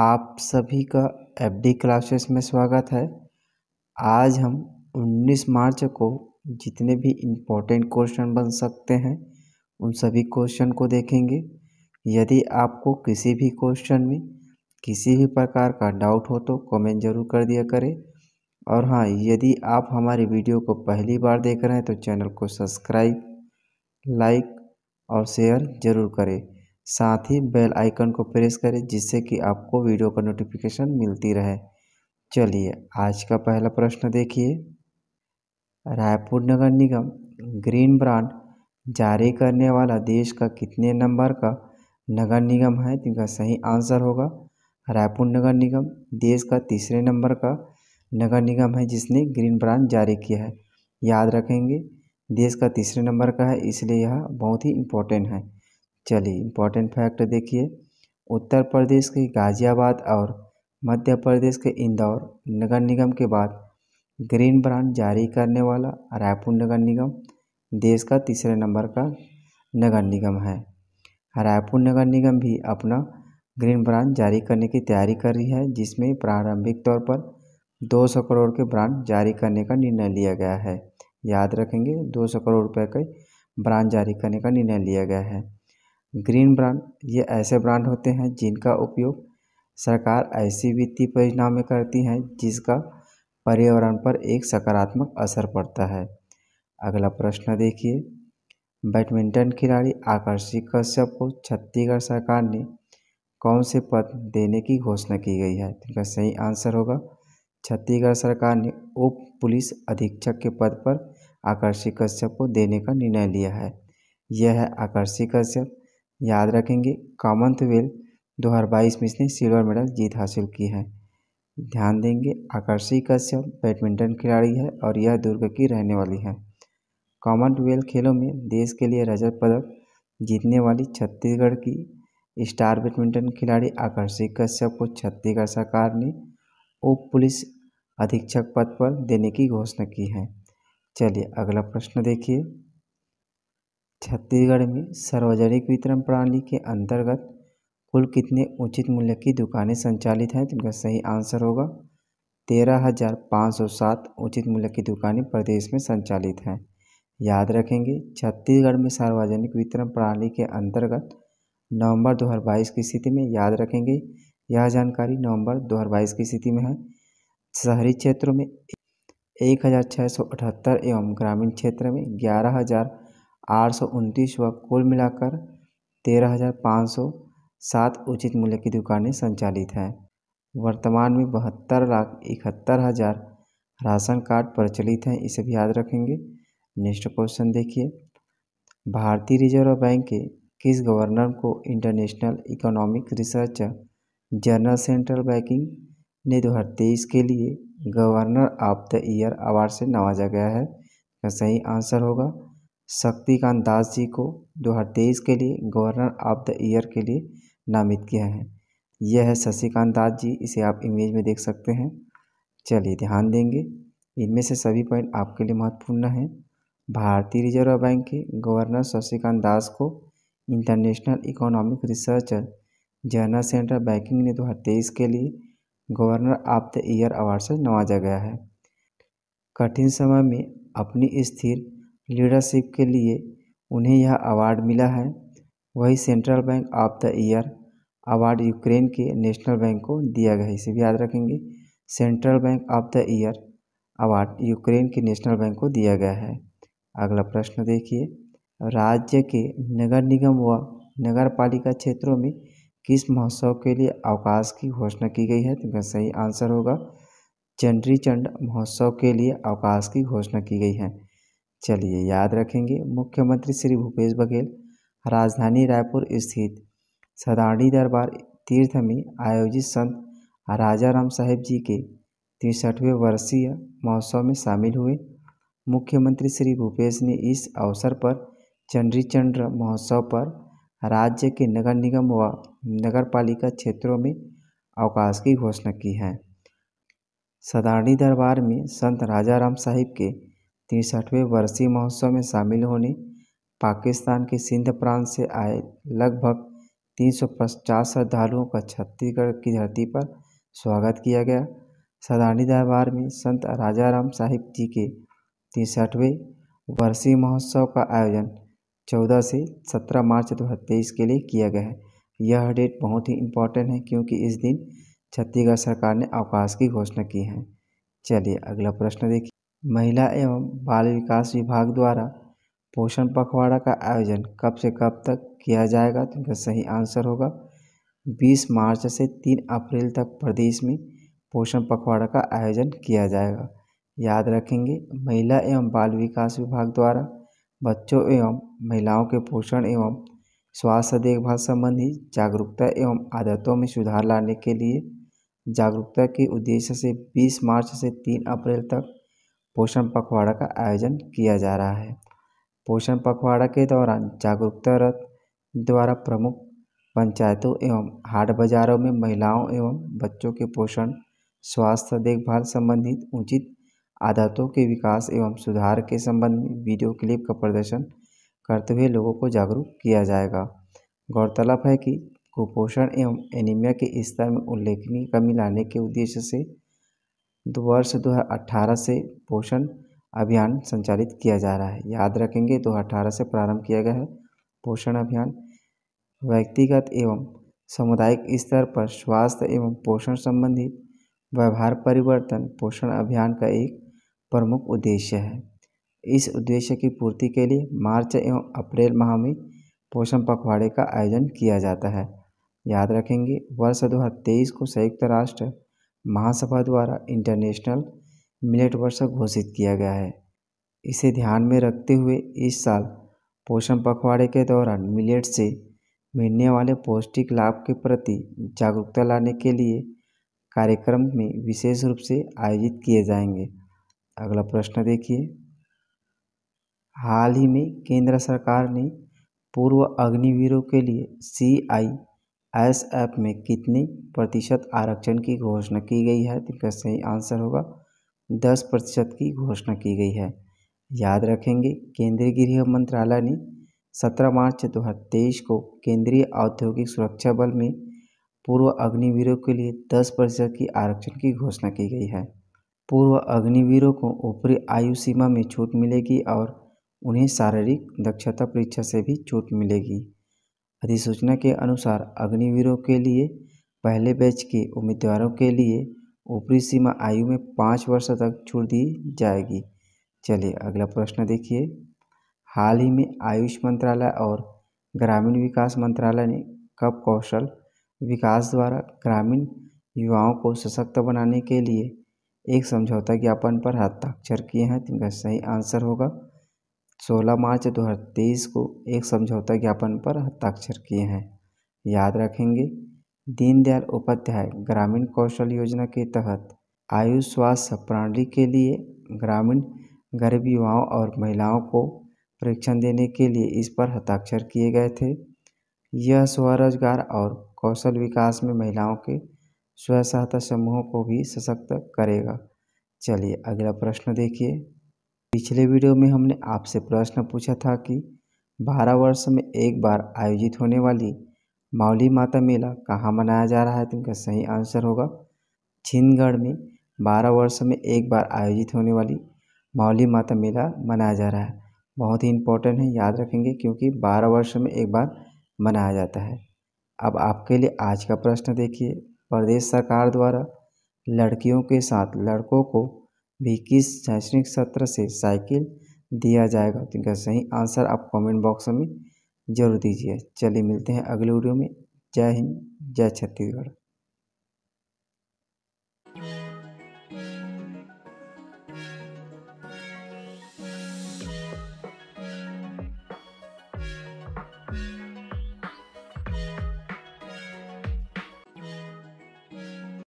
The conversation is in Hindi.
आप सभी का एफ डी क्लासेस में स्वागत है आज हम 19 मार्च को जितने भी इम्पोर्टेंट क्वेश्चन बन सकते हैं उन सभी क्वेश्चन को देखेंगे यदि आपको किसी भी क्वेश्चन में किसी भी प्रकार का डाउट हो तो कमेंट जरूर कर दिया करें और हाँ यदि आप हमारी वीडियो को पहली बार देख रहे हैं तो चैनल को सब्सक्राइब लाइक और शेयर ज़रूर करें साथ ही बेल आइकन को प्रेस करें जिससे कि आपको वीडियो का नोटिफिकेशन मिलती रहे चलिए आज का पहला प्रश्न देखिए रायपुर नगर निगम ग्रीन ब्रांड जारी करने वाला देश का कितने नंबर का नगर निगम है तो इनका सही आंसर होगा रायपुर नगर निगम देश का तीसरे नंबर का नगर निगम है जिसने ग्रीन ब्रांड जारी किया है याद रखेंगे देश का तीसरे नंबर का है इसलिए यह बहुत ही इम्पोर्टेंट है चलिए इम्पोर्टेंट फैक्ट देखिए उत्तर प्रदेश के गाज़ियाबाद और मध्य प्रदेश के इंदौर नगर निगम के बाद ग्रीन ब्रांड जारी करने वाला रायपुर नगर निगम देश का तीसरे नंबर का नगर निगम है रायपुर नगर निगम भी अपना ग्रीन ब्रांड जारी करने की तैयारी कर रही है जिसमें प्रारंभिक तौर पर 200 करोड़ के ब्रांड जारी करने का निर्णय लिया गया है याद रखेंगे 200 करोड़ रुपए के ब्रांड जारी करने का निर्णय लिया गया है ग्रीन ब्रांड ये ऐसे ब्रांड होते हैं जिनका उपयोग सरकार ऐसी वित्तीय परियोजनाओं में करती हैं जिसका पर्यावरण पर एक सकारात्मक असर पड़ता है अगला प्रश्न देखिए बैडमिंटन खिलाड़ी आकर्षि कश्यप को छत्तीसगढ़ सरकार ने कौन से पद देने की घोषणा की गई है तो इनका सही आंसर होगा छत्तीसगढ़ सरकार ने उप पुलिस अधीक्षक के पद पर आकर्षि कश्यप को देने का निर्णय लिया है यह है आकर्षि कश्यप याद रखेंगे कॉमनवेल्थ दो हज़ार बाईस में इसने सिल्वर मेडल जीत हासिल की है ध्यान देंगे आकर्षी कश्यप बैडमिंटन खिलाड़ी है और यह दुर्ग की रहने वाली है कॉमनवेल्थ खेलों में देश के लिए रजत पदक जीतने वाली छत्तीसगढ़ की स्टार बैडमिंटन खिलाड़ी आकर्षी कश्यप को छत्तीसगढ़ सरकार ने उप पुलिस अधीक्षक पद पर देने की घोषणा की है चलिए अगला प्रश्न देखिए छत्तीसगढ़ में सार्वजनिक वितरण प्रणाली के अंतर्गत कुल कितने उचित मूल्य की दुकानें संचालित हैं जिनका तो इनका सही आंसर होगा तेरह हज़ार पाँच सौ सात उचित मूल्य की दुकानें प्रदेश में संचालित हैं याद रखेंगे छत्तीसगढ़ में सार्वजनिक वितरण प्रणाली के अंतर्गत नवंबर 2022 की स्थिति में याद रखेंगे यह जानकारी नवंबर 2022 की स्थिति में है शहरी क्षेत्रों में एक हज़ार छः सौ अठहत्तर एवं ग्रामीण क्षेत्र में ग्यारह हज़ार आठ सौ उनतीस कुल मिलाकर तेरह हज़ार पाँच सौ सात उचित मूल्य की दुकानें संचालित हैं वर्तमान में बहत्तर लाख इकहत्तर हज़ार राशन कार्ड प्रचलित हैं इसे भी याद रखेंगे नेक्स्ट क्वेश्चन देखिए भारतीय रिजर्व बैंक के किस गवर्नर को international economic research journal central banking ने दो हज़ार तेईस के लिए governor of the year award से नवाजा गया है तो सही आंसर होगा शक्तिकांत दास जी को दो हज़ार तेईस के लिए गवर्नर ऑफ द ईयर के लिए नामित किया है यह है शशिकांत दास जी इसे आप इमेज में देख सकते हैं चलिए ध्यान देंगे इनमें से सभी पॉइंट आपके लिए महत्वपूर्ण हैं भारतीय रिजर्व बैंक के गवर्नर शशिकांत दास को international economic researcher journal central banking ने दो के लिए governor of the year award से नवाजा गया है कठिन समय में अपनी स्थिर लीडरशिप के लिए उन्हें यह अवार्ड मिला है वही central bank of the year award Ukraine के नेशनल बैंक को दिया गया है इसे भी याद रखेंगे central bank of the year award Ukraine के नेशनल बैंक को दिया गया है अगला प्रश्न देखिए राज्य के नगर निगम व नगर पालिका क्षेत्रों में किस महोत्सव के लिए अवकाश की घोषणा की गई है तो इसका सही आंसर होगा चंड महोत्सव के लिए अवकाश की घोषणा की गई है चलिए याद रखेंगे मुख्यमंत्री श्री भूपेश बघेल राजधानी रायपुर स्थित सदाणी दरबार तीर्थ में आयोजित संत राजा राम साहेब जी के तिरसठवें वर्षीय महोत्सव में शामिल हुए मुख्यमंत्री श्री भूपेश ने इस अवसर पर चंडी चंद्र महोत्सव पर राज्य के नगर निगम व नगर पालिका क्षेत्रों में अवकाश की घोषणा की है सदारणी दरबार में संत राजा राम साहिब के तिरसठवें वर्षीय महोत्सव में शामिल होने पाकिस्तान के सिंध प्रांत से आए लगभग तीन सौ पचास श्रद्धालुओं का छत्तीसगढ़ की धरती पर स्वागत किया गया सदारणी दरबार में संत राजाराम साहिब जी के तिरसठवें वर्षीय महोत्सव का आयोजन 14 से 17 मार्च दो के लिए किया गया है यह डेट बहुत ही इम्पोर्टेंट है क्योंकि इस दिन छत्तीसगढ़ सरकार ने अवकाश की घोषणा की है चलिए अगला प्रश्न देखिए महिला एवं बाल विकास विभाग द्वारा पोषण पखवाड़ा का आयोजन कब से कब तक किया जाएगा तो इनका सही आंसर होगा बीस मार्च से तीन अप्रैल तक प्रदेश में पोषण पखवाड़ा का आयोजन किया जाएगा याद रखेंगे महिला एवं बाल विकास विभाग द्वारा बच्चों एवं महिलाओं के पोषण एवं स्वास्थ्य देखभाल संबंधी जागरूकता एवं आदतों में सुधार लाने के लिए जागरूकता के उद्देश्य से 20 मार्च से 3 अप्रैल तक पोषण पखवाड़ा का आयोजन किया जा रहा है पोषण पखवाड़ा के दौरान जागरूकता रथ द्वारा प्रमुख पंचायतों एवं हाट बाज़ारों में महिलाओं एवं बच्चों के पोषण स्वास्थ्य देखभाल संबंधित उचित आदतों के विकास एवं सुधार के संबंध में वीडियो क्लिप का प्रदर्शन करते हुए लोगों को जागरूक किया जाएगा गौरतलब है कि कुपोषण एवं एनीमिया के स्तर में उल्लेखनीय कमी लाने के उद्देश्य से तो वर्ष दो हज़ार अट्ठारह से पोषण अभियान संचालित किया जा रहा है याद रखेंगे दो हज़ार अट्ठारह से प्रारंभ किया गया है पोषण अभियान व्यक्तिगत एवं सामुदायिक स्तर पर स्वास्थ्य एवं पोषण संबंधी व्यवहार परिवर्तन पोषण अभियान का एक प्रमुख उद्देश्य है इस उद्देश्य की पूर्ति के लिए मार्च एवं अप्रैल माह में पोषण पखवाड़े का आयोजन किया जाता है याद रखेंगे वर्ष 2023 को संयुक्त राष्ट्र महासभा द्वारा इंटरनेशनल मिलेट वर्ष घोषित किया गया है इसे ध्यान में रखते हुए इस साल पोषण पखवाड़े के दौरान मिलेट से मिलने वाले पौष्टिक लाभ के प्रति जागरूकता लाने के लिए कार्यक्रम में विशेष रूप से आयोजित किए जाएंगे अगला प्रश्न देखिए हाल ही में केंद्र सरकार ने पूर्व अग्निवीरों के लिए सी आई एस एप में कितनी प्रतिशत आरक्षण की घोषणा की गई है तो इनका सही आंसर होगा दस प्रतिशत की घोषणा की गई है याद रखेंगे केंद्रीय गृह मंत्रालय ने सत्रह मार्च दो हज़ार तेईस को केंद्रीय औद्योगिक सुरक्षा बल में पूर्व अग्निवीरों के लिए दस प्रतिशत की आरक्षण की घोषणा की गई है पूर्व अग्निवीरों को ऊपरी आयु सीमा में छूट मिलेगी और उन्हें शारीरिक दक्षता परीक्षा से भी छूट मिलेगी अधिसूचना के अनुसार अग्निवीरों के लिए पहले बैच के उम्मीदवारों के लिए ऊपरी सीमा आयु में पाँच वर्ष तक छूट दी जाएगी चलिए अगला प्रश्न देखिए हाल ही में आयुष मंत्रालय और ग्रामीण विकास मंत्रालय ने कब कौशल विकास द्वारा ग्रामीण युवाओं को सशक्त बनाने के लिए एक समझौता ज्ञापन पर हस्ताक्षर किए हैं तो इनका सही आंसर होगा सोलह मार्च दो हज़ार तेईस को एक समझौता ज्ञापन पर हस्ताक्षर किए हैं याद रखेंगे दीनदयाल उपाध्याय ग्रामीण कौशल योजना के तहत आयु स्वास्थ्य प्रणाली के लिए ग्रामीण गरीब युवाओं और महिलाओं को प्रशिक्षण देने के लिए इस पर हस्ताक्षर किए गए थे यह स्वरोजगार और कौशल विकास में महिलाओं के स्व सहायता समूहों को भी सशक्त करेगा चलिए अगला प्रश्न देखिए पिछले वीडियो में हमने आपसे प्रश्न पूछा था कि 12 वर्ष में एक बार आयोजित होने वाली माउली माता मेला कहाँ मनाया जा रहा है तो इनका सही आंसर होगा छिंदगढ़ में 12 वर्ष में एक बार आयोजित होने वाली माउली माता मेला मनाया जा रहा है बहुत ही इम्पोर्टेंट है याद रखेंगे क्योंकि 12 वर्ष में एक बार मनाया जाता है अब आपके लिए आज का प्रश्न देखिए प्रदेश सरकार द्वारा लड़कियों के साथ लड़कों को भी किस शैक्षणिक सत्र से साइकिल दिया जाएगा तो इनका सही आंसर आप कमेंट बॉक्स में जरूर दीजिए चलिए मिलते हैं अगले वीडियो में जय हिंद जय छत्तीसगढ़